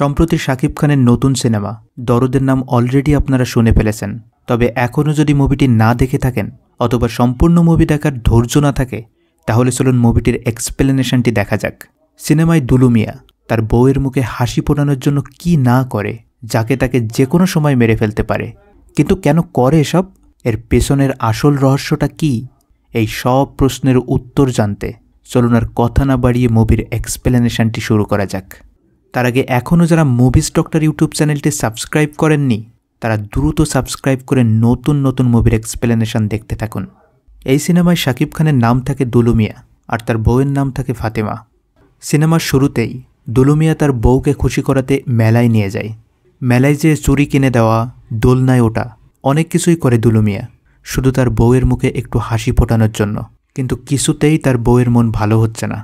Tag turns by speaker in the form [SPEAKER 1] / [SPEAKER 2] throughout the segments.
[SPEAKER 1] সম্প্রতি শাকিব খানের নতুন সিনেমা দরদের নাম অলরেডি আপনারা শুনে ফেলেছেন তবে এখনও যদি মুভিটি না দেখে থাকেন অথবা সম্পূর্ণ মুভি দেখার ধৈর্য না থাকে তাহলে চলুন মুভিটির এক্সপ্লেনেশনটি দেখা যাক সিনেমায় দুলুমিয়া তার বউয়ের মুখে হাসি পোড়ানোর জন্য কি না করে যাকে তাকে যে কোনো সময় মেরে ফেলতে পারে কিন্তু কেন করে এসব এর পেছনের আসল রহস্যটা কি এই সব প্রশ্নের উত্তর জানতে চলুন আর কথা না বাড়িয়ে মুভির এক্সপ্লেনেশনটি শুরু করা যাক তার আগে এখনও যারা মুভিস ডক্টর ইউটিউব চ্যানেলটি সাবস্ক্রাইব করেননি তারা দ্রুত সাবস্ক্রাইব করে নতুন নতুন মুভির এক্সপ্লেনেশন দেখতে থাকুন এই সিনেমায় শাকিব খানের নাম থাকে দুলুমিয়া আর তার বউয়ের নাম থাকে ফাতেমা সিনেমার শুরুতেই দুলুমিয়া তার বউকে খুশি করাতে মেলায় নিয়ে যায় মেলায় যে চুরি কিনে দেওয়া দোলনায় ওটা অনেক কিছুই করে দুলুমিয়া শুধু তার বউয়ের মুখে একটু হাসি ফোটানোর জন্য কিন্তু কিছুতেই তার বউয়ের মন ভালো হচ্ছে না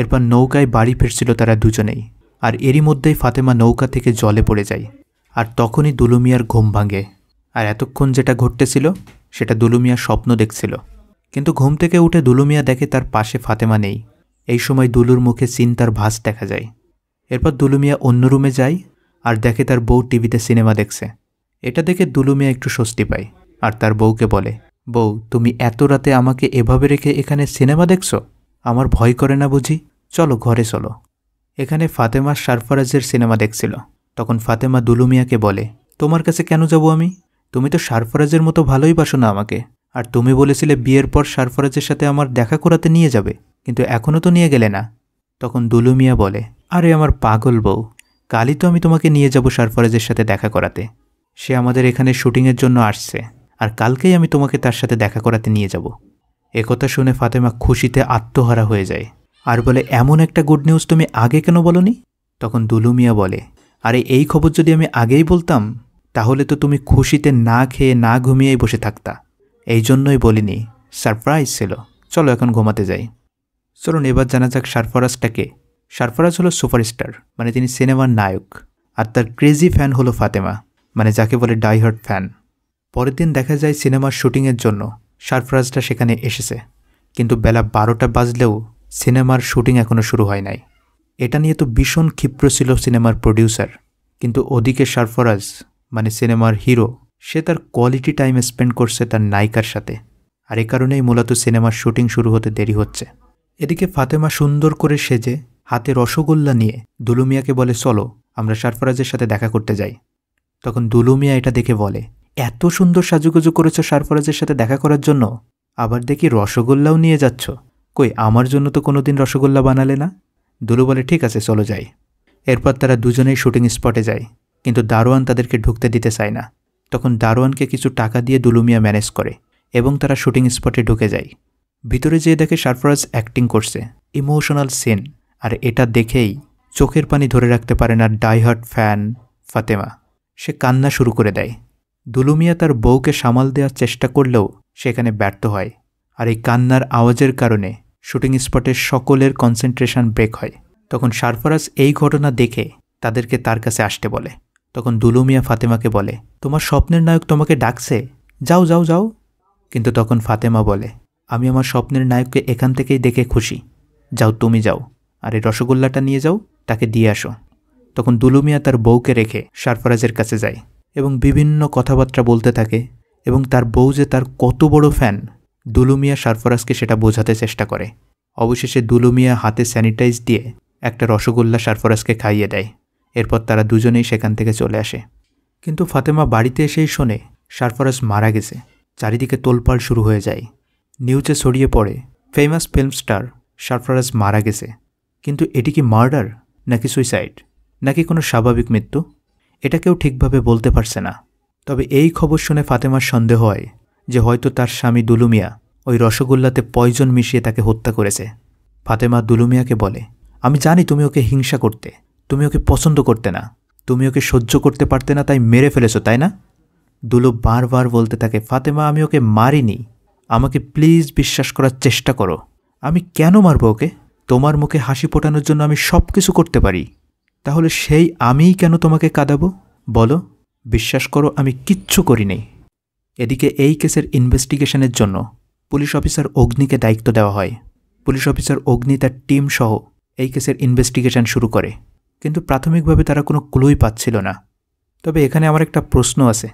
[SPEAKER 1] এরপর নৌকায় বাড়ি ফিরছিল তারা দুজনেই আর এরই মধ্যেই ফাতেমা নৌকা থেকে জলে পড়ে যায় আর তখনই দুলুমিয়ার ঘুম ভাঙে আর এতক্ষণ যেটা ঘটতেছিল সেটা দুলুমিয়া স্বপ্ন দেখছিল কিন্তু ঘুম থেকে উঠে দুলুমিয়া দেখে তার পাশে ফাতেমা নেই এই সময় দুলুর মুখে চিন্তার ভাস দেখা যায় এরপর দুলুমিয়া অন্য রুমে যায় আর দেখে তার বউ টিভিতে সিনেমা দেখছে এটা দেখে দুলুমিয়া একটু স্বস্তি পায় আর তার বউকে বলে বউ তুমি এত রাতে আমাকে এভাবে রেখে এখানে সিনেমা দেখছো আমার ভয় করে না বুঝি চলো ঘরে চলো এখানে ফাতেমা সারফরাজের সিনেমা দেখছিল তখন ফাতেমা দুলুমিয়াকে বলে তোমার কাছে কেন যাব আমি তুমি তো সারফরাজের মতো ভালোই বাসো না আমাকে আর তুমি বলেছিলে বিয়ের পর সারফরাজের সাথে আমার দেখা করাতে নিয়ে যাবে কিন্তু এখনও তো নিয়ে গেলে না তখন দুলুমিয়া বলে আরে আমার পাগল বউ কালই তো আমি তোমাকে নিয়ে যাব সারফরাজের সাথে দেখা করাতে সে আমাদের এখানে শুটিংয়ের জন্য আসছে আর কালকেই আমি তোমাকে তার সাথে দেখা করাতে নিয়ে যাব একথা শুনে ফাতেমা খুশিতে আত্মহারা হয়ে যায় আর বলে এমন একটা গুড নিউজ তুমি আগে কেন বলনি তখন দুলুমিয়া বলে আরে এই খবর যদি আমি আগেই বলতাম তাহলে তো তুমি খুশিতে না খেয়ে না ঘুমিয়েই বসে থাকতা এই জন্যই বলিনি সারপ্রাইজ ছিল চলো এখন ঘুমাতে যাই চলুন এবার জানা যাক সারফরাজটাকে সারফরাজ হলো সুপারস্টার মানে তিনি সিনেমার নায়ক আর তার ক্রেজি ফ্যান হলো ফাতেমা মানে যাকে বলে ডাইহার্ট ফ্যান পরের দিন দেখা যায় সিনেমার শুটিংয়ের জন্য সারফরাজটা সেখানে এসেছে কিন্তু বেলা বারোটা বাজলেও সিনেমার শুটিং এখনও শুরু হয় নাই এটা নিয়ে তো ভীষণ ক্ষিপ্র ছিল সিনেমার প্রডিউসার কিন্তু ওদিকে সারফরাজ মানে সিনেমার হিরো সে তার কোয়ালিটি টাইম স্পেন্ড করছে তার নায়িকার সাথে আর এ কারণেই মূলত সিনেমার শুটিং শুরু হতে দেরি হচ্ছে এদিকে ফাতেমা সুন্দর করে সেজে হাতে রসগোল্লা নিয়ে দুলুমিয়াকে বলে চলো আমরা সারফরাজের সাথে দেখা করতে যাই তখন দুলুমিয়া এটা দেখে বলে এত সুন্দর সাজুগুজু করেছ সারফরাজের সাথে দেখা করার জন্য আবার দেখি রসগোল্লাও নিয়ে যাচ্ছ কই আমার জন্য তো কোনো দিন রসগোল্লা বানালে না দুলু বলে ঠিক আছে চলো যাই এরপর তারা দুজনেই শুটিং স্পটে যায় কিন্তু দারোয়ান তাদেরকে ঢুকতে দিতে চায় না তখন দারোয়ানকে কিছু টাকা দিয়ে দুলুমিয়া ম্যানেজ করে এবং তারা শুটিং স্পটে ঢুকে যায় ভিতরে যেয়ে দেখে সারফরাজ অ্যাক্টিং করছে ইমোশনাল সিন আর এটা দেখেই চোখের পানি ধরে রাখতে পারে না ডাইহার্ট ফ্যান ফাতেমা সে কান্না শুরু করে দেয় দুলুমিয়া তার বউকে সামাল দেওয়ার চেষ্টা করলেও সেখানে ব্যর্থ হয় আর এই কান্নার আওয়াজের কারণে শুটিং স্পটে সকলের কনসেন্ট্রেশন ব্রেক হয় তখন সারফরাজ এই ঘটনা দেখে তাদেরকে তার কাছে আসতে বলে তখন দুলুমিয়া ফাতেমাকে বলে তোমার স্বপ্নের নায়ক তোমাকে ডাকছে যাও যাও যাও কিন্তু তখন ফাতেমা বলে আমি আমার স্বপ্নের নায়ককে এখান থেকেই দেখে খুশি যাও তুমি যাও আর এই রসগোল্লাটা নিয়ে যাও তাকে দিয়ে আসো তখন দুলুমিয়া তার বউকে রেখে সারফরাজের কাছে যায় এবং বিভিন্ন কথাবার্তা বলতে থাকে এবং তার বউ যে তার কত বড় ফ্যান দুলুমিয়া সারফরাজকে সেটা বোঝাতে চেষ্টা করে অবশেষে দুলুমিয়া হাতে স্যানিটাইজ দিয়ে একটা রসগোল্লা সারফরাজকে খাইয়ে দেয় এরপর তারা দুজনেই সেখান থেকে চলে আসে কিন্তু ফাতেমা বাড়িতে এসেই শোনে সারফরাজ মারা গেছে চারিদিকে তোলপাড় শুরু হয়ে যায় নিউজে ছড়িয়ে পড়ে ফেমাস ফিল্ম স্টার সারফরাজ মারা গেছে কিন্তু এটি কি মার্ডার নাকি সুইসাইড নাকি কোনো স্বাভাবিক মৃত্যু এটা কেউ ঠিকভাবে বলতে পারছে না তবে এই খবর শুনে ফাতেমার সন্দেহ হয় যে হয়তো তার স্বামী দুলুমিয়া ওই রসগোল্লাতে পয়জন মিশিয়ে তাকে হত্যা করেছে ফাতেমা দুলুমিয়াকে বলে আমি জানি তুমি ওকে হিংসা করতে তুমি ওকে পছন্দ করতে না তুমি ওকে সহ্য করতে পারতে না তাই মেরে ফেলেছো তাই না দুলু বারবার বলতে থাকে ফাতেমা আমি ওকে মারিনি আমাকে প্লিজ বিশ্বাস করার চেষ্টা করো আমি কেন মারবো ওকে তোমার মুখে হাসি ফোটানোর জন্য আমি সব কিছু করতে পারি তাহলে সেই আমিই কেন তোমাকে কাঁদাবো বলো বিশ্বাস করো আমি কিচ্ছু করিনি এদিকে এই কেসের ইনভেস্টিগেশনের জন্য পুলিশ অফিসার অগ্নিকে দায়িত্ব দেওয়া হয় পুলিশ অফিসার অগ্নি তার টিম সহ এই কেসের ইনভেস্টিগেশন শুরু করে কিন্তু প্রাথমিকভাবে তারা কোনো ক্লুই পাচ্ছিল না তবে এখানে আমার একটা প্রশ্ন আছে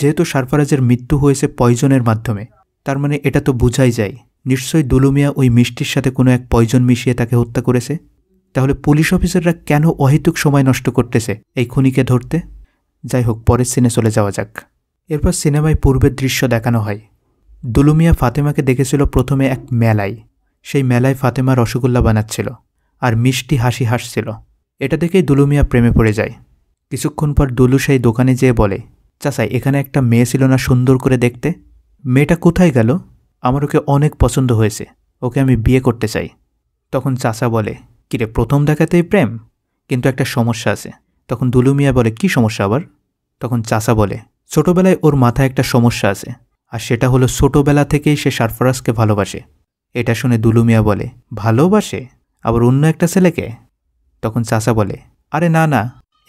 [SPEAKER 1] যেহেতু সারফারাজের মৃত্যু হয়েছে পয়জনের মাধ্যমে তার মানে এটা তো বোঝাই যায় নিশ্চয়ই দুলুমিয়া ওই মিষ্টির সাথে কোনো এক পয়জন মিশিয়ে তাকে হত্যা করেছে তাহলে পুলিশ অফিসাররা কেন অহেতুক সময় নষ্ট করতেছে এই খুনিকে ধরতে যাই হোক পরের সিনে চলে যাওয়া যাক এরপর সিনেমায় পূর্বের দৃশ্য দেখানো হয় দুলুমিয়া ফাতেমাকে দেখেছিল প্রথমে এক মেলায় সেই মেলায় ফাতেমা রসগোল্লা বানাচ্ছিল আর মিষ্টি হাসি হাসছিল এটা দেখেই দুলুমিয়া প্রেমে পড়ে যায় কিছুক্ষণ পর দুলু সেই দোকানে যেয়ে বলে চাচাই এখানে একটা মেয়ে ছিল না সুন্দর করে দেখতে মেয়েটা কোথায় গেল আমার ওকে অনেক পছন্দ হয়েছে ওকে আমি বিয়ে করতে চাই তখন চাচা বলে কিরে প্রথম দেখাতেই প্রেম কিন্তু একটা সমস্যা আছে তখন দুলুমিয়া বলে কি সমস্যা আবার তখন চাচা বলে ছোটোবেলায় ওর মাথায় একটা সমস্যা আছে আর সেটা হলো ছোটোবেলা থেকেই সে সারফরাজকে ভালোবাসে এটা শুনে দুলুমিয়া বলে ভালোবাসে আবার অন্য একটা ছেলেকে তখন চাচা বলে আরে না না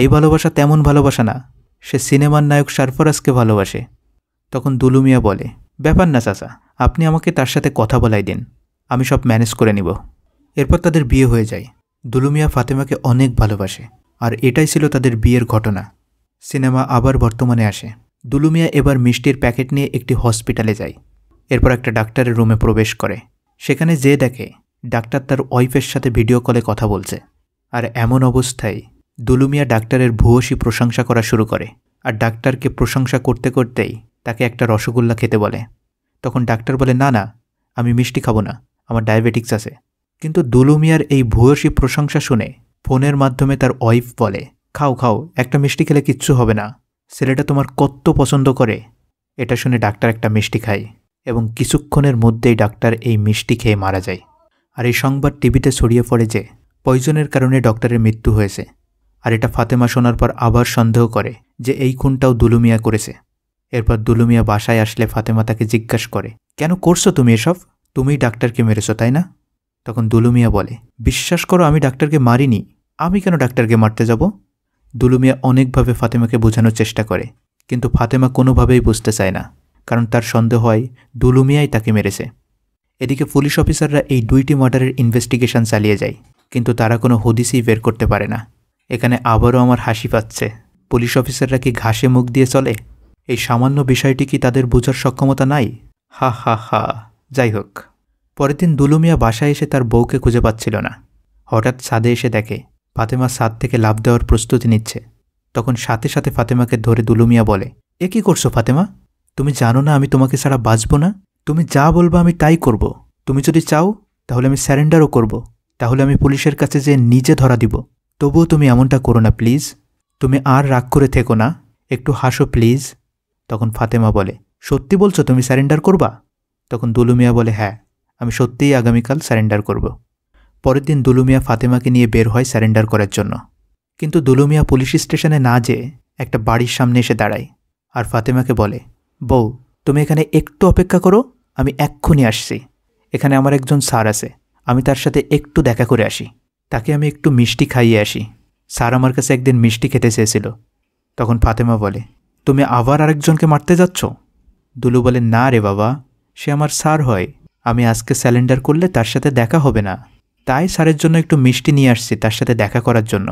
[SPEAKER 1] এই ভালোবাসা তেমন ভালোবাসা না সে সিনেমার নায়ক সারফরাজকে ভালোবাসে তখন দুলুমিয়া বলে ব্যাপার না চাচা আপনি আমাকে তার সাথে কথা বলাই দিন আমি সব ম্যানেজ করে নিব এরপর তাদের বিয়ে হয়ে যায় দুলুমিয়া ফাতেমাকে অনেক ভালোবাসে আর এটাই ছিল তাদের বিয়ের ঘটনা সিনেমা আবার বর্তমানে আসে দুলুমিয়া এবার মিষ্টির প্যাকেট নিয়ে একটি হসপিটালে যায় এরপর একটা ডাক্তারের রুমে প্রবেশ করে সেখানে যে দেখে ডাক্তার তার ওয়াইফের সাথে ভিডিও কলে কথা বলছে আর এমন অবস্থায় দুলুমিয়া ডাক্তারের ভূয়সী প্রশংসা করা শুরু করে আর ডাক্তারকে প্রশংসা করতে করতেই তাকে একটা রসগোল্লা খেতে বলে তখন ডাক্তার বলে না না আমি মিষ্টি খাবো না আমার ডায়াবেটিক্স আছে কিন্তু দুলুমিয়ার এই ভূয়সী প্রশংসা শুনে ফোনের মাধ্যমে তার ওয়াইফ বলে খাও খাও একটা মিষ্টি খেলে কিচ্ছু হবে না ছেলেটা তোমার কত পছন্দ করে এটা শুনে ডাক্তার একটা মিষ্টি খায় এবং কিছুক্ষণের মধ্যেই ডাক্তার এই মিষ্টি খেয়ে মারা যায় আর এই সংবাদ টিভিতে ছড়িয়ে পড়ে যে পয়জনের কারণে ডক্টরের মৃত্যু হয়েছে আর এটা ফাতেমা শোনার পর আবার সন্দেহ করে যে এই খুনটাও দুলুমিয়া করেছে এরপর দুলুমিয়া বাসায় আসলে ফাতেমা তাকে জিজ্ঞাসা করে কেন করছো তুমি এসব তুমিই ডাক্তারকে মেরেছো তাই না তখন দুলুমিয়া বলে বিশ্বাস করো আমি ডাক্তারকে মারিনি আমি কেন ডাক্তারকে মারতে যাব দুলুমিয়া অনেকভাবে ফাতেমাকে বোঝানোর চেষ্টা করে কিন্তু ফাতেমা কোনোভাবেই বুঝতে চায় না কারণ তার সন্দেহ হয় দুলুমিয়াই তাকে মেরেছে এদিকে পুলিশ অফিসাররা এই দুইটি মার্ডারের ইনভেস্টিগেশন চালিয়ে যায় কিন্তু তারা কোনো হদিসই বের করতে পারে না এখানে আবারও আমার হাসি পাচ্ছে পুলিশ অফিসাররা কি ঘাসে মুখ দিয়ে চলে এই সামান্য বিষয়টি কি তাদের বোঝার সক্ষমতা নাই হা হা হা যাই হোক পরের দিন দুলুমিয়া বাসায় এসে তার বউকে খুঁজে পাচ্ছিল না হঠাৎ ছাদে এসে দেখে ফাতেমা সাদ থেকে লাভ দেওয়ার প্রস্তুতি নিচ্ছে তখন সাথে সাথে ফাতেমাকে ধরে দুলুমিয়া বলে এ কী করছো ফাতেমা তুমি জানো না আমি তোমাকে ছাড়া বাঁচব না তুমি যা বলবো আমি তাই করব। তুমি যদি চাও তাহলে আমি স্যারেন্ডারও করব। তাহলে আমি পুলিশের কাছে যে নিজে ধরা দিব তবুও তুমি এমনটা করো না প্লিজ তুমি আর রাগ করে থেকো না একটু হাসো প্লিজ তখন ফাতেমা বলে সত্যি বলছো তুমি স্যারেন্ডার করবা তখন দুলুমিয়া বলে হ্যাঁ আমি সত্যিই আগামীকাল স্যারেন্ডার করবো পরের দিন দুলুমিয়া ফাতেমাকে নিয়ে বের হয় স্যারেন্ডার করার জন্য কিন্তু দুলুমিয়া পুলিশ স্টেশনে না যেয়ে একটা বাড়ির সামনে এসে দাঁড়ায় আর ফাতেমাকে বলে বউ তুমি এখানে একটু অপেক্ষা করো আমি এক্ষুনি আসছি এখানে আমার একজন স্যার আছে আমি তার সাথে একটু দেখা করে আসি তাকে আমি একটু মিষ্টি খাইয়ে আসি স্যার আমার কাছে একদিন মিষ্টি খেতে চেয়েছিল তখন ফাতেমা বলে তুমি আবার আরেকজনকে মারতে যাচ্ছ দুলু বলে না রে বাবা সে আমার স্যার হয় আমি আজকে স্যালেন্ডার করলে তার সাথে দেখা হবে না তাই স্যারের জন্য একটু মিষ্টি নিয়ে আসছি তার সাথে দেখা করার জন্য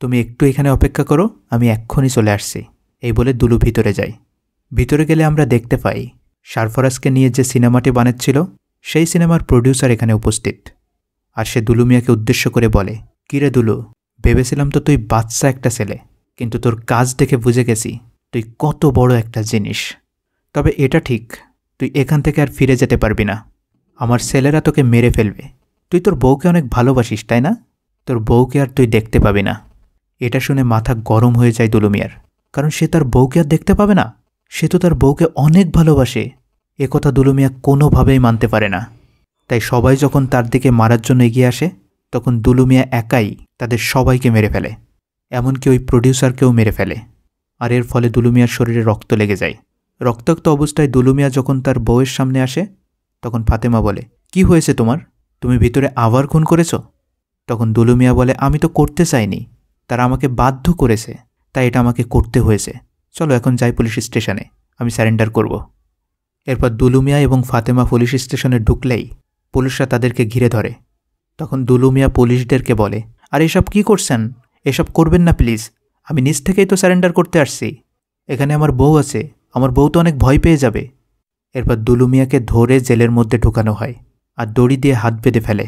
[SPEAKER 1] তুমি একটু এখানে অপেক্ষা করো আমি এক্ষুনি চলে আসছি এই বলে দুলু ভিতরে যাই ভিতরে গেলে আমরা দেখতে পাই সারফরাজকে নিয়ে যে সিনেমাটি বানাচ্ছিল সেই সিনেমার প্রডিউসার এখানে উপস্থিত আর সে দুলু মিয়াকে উদ্দেশ্য করে বলে কিরে দুলু ভেবেছিলাম তো তুই বাচ্চা একটা ছেলে কিন্তু তোর কাজ দেখে বুঝে গেছি তুই কত বড় একটা জিনিস তবে এটা ঠিক তুই এখান থেকে আর ফিরে যেতে পারবি না আমার ছেলেরা তোকে মেরে ফেলবে তুই তোর বউকে অনেক ভালোবাসিস তাই না তোর বউকে আর তুই দেখতে পাবি না এটা শুনে মাথা গরম হয়ে যায় দুলুমিয়ার কারণ সে তার বউকে আর দেখতে পাবে না সে তো তার বউকে অনেক ভালোবাসে একথা দুলুমিয়া কোনোভাবেই মানতে পারে না তাই সবাই যখন তার দিকে মারার জন্য এগিয়ে আসে তখন দুলুমিয়া একাই তাদের সবাইকে মেরে ফেলে এমনকি ওই প্রডিউসারকেও মেরে ফেলে আর এর ফলে দুলুমিয়ার শরীরে রক্ত লেগে যায় রক্তাক্ত অবস্থায় দুলুমিয়া যখন তার বউয়ের সামনে আসে তখন ফাতেমা বলে কি হয়েছে তোমার তুমি ভিতরে আবার খুন করেছ তখন দুলুমিয়া বলে আমি তো করতে চাইনি তারা আমাকে বাধ্য করেছে তাই এটা আমাকে করতে হয়েছে চলো এখন যাই পুলিশ স্টেশনে আমি স্যারেন্ডার করব। এরপর দুলুমিয়া এবং ফাতেমা পুলিশ স্টেশনে ঢুকলেই পুলিশরা তাদেরকে ঘিরে ধরে তখন দুলুমিয়া পুলিশদেরকে বলে আর এসব কি করছেন এসব করবেন না প্লিজ আমি নিজ থেকেই তো স্যারেন্ডার করতে আসছি এখানে আমার বউ আছে আমার বউ তো অনেক ভয় পেয়ে যাবে এরপর দুলুমিয়াকে ধরে জেলের মধ্যে ঢোকানো হয় আর দড়ি দিয়ে হাত বেঁধে ফেলে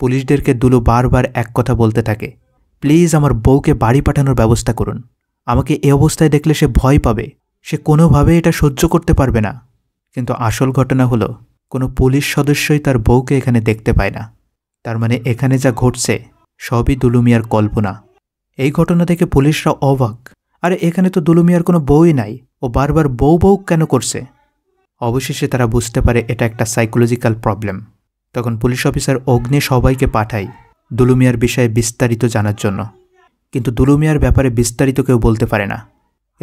[SPEAKER 1] পুলিশদেরকে দুলু বারবার এক কথা বলতে থাকে প্লিজ আমার বউকে বাড়ি পাঠানোর ব্যবস্থা করুন আমাকে এ অবস্থায় দেখলে সে ভয় পাবে সে কোনোভাবে এটা সহ্য করতে পারবে না কিন্তু আসল ঘটনা হলো কোনো পুলিশ সদস্যই তার বউকে এখানে দেখতে পায় না তার মানে এখানে যা ঘটছে সবই দুলুমিয়ার কল্পনা এই ঘটনা থেকে পুলিশরা অবাক আরে এখানে তো দুলুমিয়ার কোনো বউই নাই ও বারবার বউ বউ কেন করছে অবশেষে তারা বুঝতে পারে এটা একটা সাইকোলজিক্যাল প্রবলেম তখন পুলিশ অফিসার অগ্নি সবাইকে পাঠায় দুলুমিয়ার বিষয়ে বিস্তারিত জানার জন্য কিন্তু দুলুমিয়ার ব্যাপারে বিস্তারিত কেউ বলতে পারে না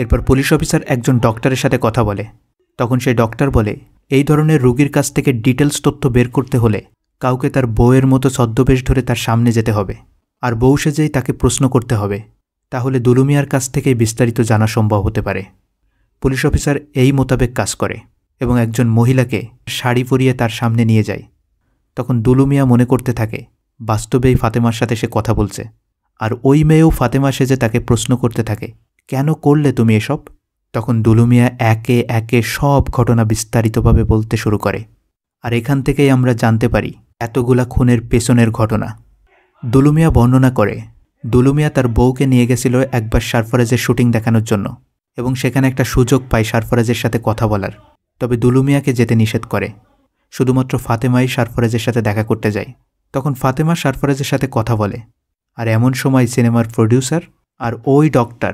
[SPEAKER 1] এরপর পুলিশ অফিসার একজন ডক্টরের সাথে কথা বলে তখন সেই ডক্টর বলে এই ধরনের রোগীর কাছ থেকে ডিটেলস তথ্য বের করতে হলে কাউকে তার বউয়ের মতো ছদ্মবেশ ধরে তার সামনে যেতে হবে আর বউ সেজেই তাকে প্রশ্ন করতে হবে তাহলে দুলুমিয়ার কাছ থেকেই বিস্তারিত জানা সম্ভব হতে পারে পুলিশ অফিসার এই মোতাবেক কাজ করে এবং একজন মহিলাকে শাড়ি পরিয়ে তার সামনে নিয়ে যায় তখন দুলুমিয়া মনে করতে থাকে বাস্তবেই ফাতেমার সাথে সে কথা বলছে আর ওই মেয়েও ফাতেমা সেজে তাকে প্রশ্ন করতে থাকে কেন করলে তুমি এসব তখন দুলুমিয়া একে একে সব ঘটনা বিস্তারিতভাবে বলতে শুরু করে আর এখান থেকেই আমরা জানতে পারি এতগুলা খুনের পেছনের ঘটনা দুলুমিয়া বর্ণনা করে দুলুমিয়া তার বউকে নিয়ে গেছিল একবার সারফরাজের শুটিং দেখানোর জন্য এবং সেখানে একটা সুযোগ পায় সারফরাজের সাথে কথা বলার তবে দুলুমিয়াকে যেতে নিষেধ করে শুধুমাত্র ফাতেমাই সারফরাজের সাথে দেখা করতে যায় তখন ফাতেমা সারফরাজের সাথে কথা বলে আর এমন সময় সিনেমার প্রডিউসার আর ওই ডক্টর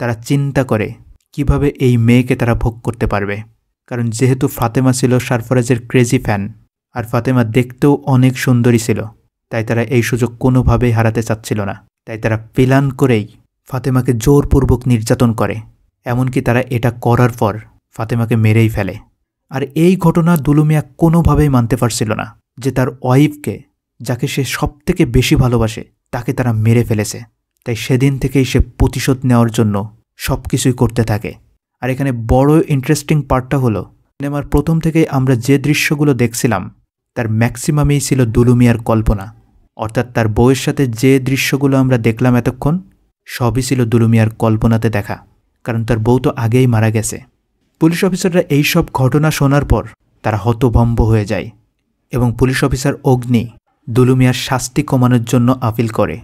[SPEAKER 1] তারা চিন্তা করে কিভাবে এই মেয়েকে তারা ভোগ করতে পারবে কারণ যেহেতু ফাতেমা ছিল সারফরাজের ক্রেজি ফ্যান আর ফাতেমা দেখতেও অনেক সুন্দরী ছিল তাই তারা এই সুযোগ কোনোভাবেই হারাতে চাচ্ছিল না তাই তারা প্ল্যান করেই ফাতেমাকে জোরপূর্বক নির্যাতন করে এমনকি তারা এটা করার পর ফাতেমাকে মেরেই ফেলে আর এই ঘটনা দুলুমিয়া কোনোভাবেই মানতে পারছিল না যে তার ওয়াইফকে যাকে সে সব থেকে বেশি ভালোবাসে তাকে তারা মেরে ফেলেছে তাই সেদিন থেকেই সে প্রতিশোধ নেওয়ার জন্য সব কিছুই করতে থাকে আর এখানে বড় ইন্টারেস্টিং পার্টটা হলো সিনেমার প্রথম থেকেই আমরা যে দৃশ্যগুলো দেখছিলাম তার ম্যাক্সিমামেই ছিল দুলুমিয়ার কল্পনা অর্থাৎ তার বউয়ের সাথে যে দৃশ্যগুলো আমরা দেখলাম এতক্ষণ সবই ছিল দুলুমিয়ার কল্পনাতে দেখা কারণ তার বউ তো আগেই মারা গেছে পুলিশ অফিসাররা এই সব ঘটনা শোনার পর তারা হতভম্ব হয়ে যায় এবং পুলিশ অফিসার অগ্নি দুলুমিয়ার শাস্তি কমানোর জন্য আপিল করে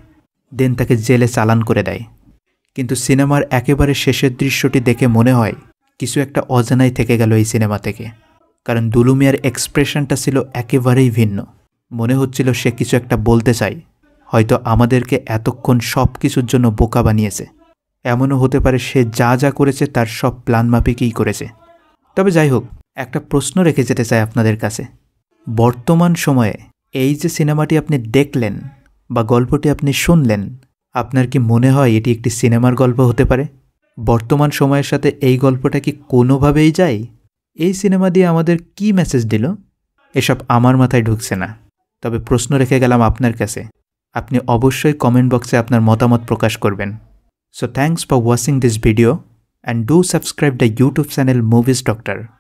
[SPEAKER 1] দেন তাকে জেলে চালান করে দেয় কিন্তু সিনেমার একেবারে শেষের দৃশ্যটি দেখে মনে হয় কিছু একটা অজানাই থেকে গেল এই সিনেমা থেকে কারণ দুলুমিয়ার এক্সপ্রেশনটা ছিল একেবারেই ভিন্ন মনে হচ্ছিল সে কিছু একটা বলতে চাই হয়তো আমাদেরকে এতক্ষণ সব কিছুর জন্য বোকা বানিয়েছে এমনও হতে পারে সে যা যা করেছে তার সব প্ল্যান মাফিকই করেছে তবে যাই হোক একটা প্রশ্ন রেখে যেতে চাই আপনাদের কাছে বর্তমান সময়ে এই যে সিনেমাটি আপনি দেখলেন বা গল্পটি আপনি শুনলেন আপনার কি মনে হয় এটি একটি সিনেমার গল্প হতে পারে বর্তমান সময়ের সাথে এই গল্পটা কি কোনোভাবেই যায় এই সিনেমা দিয়ে আমাদের কি মেসেজ দিল এসব আমার মাথায় ঢুকছে না তবে প্রশ্ন রেখে গেলাম আপনার কাছে আপনি অবশ্যই কমেন্ট বক্সে আপনার মতামত প্রকাশ করবেন So thanks for watching this video and do subscribe the YouTube channel Movies Doctor.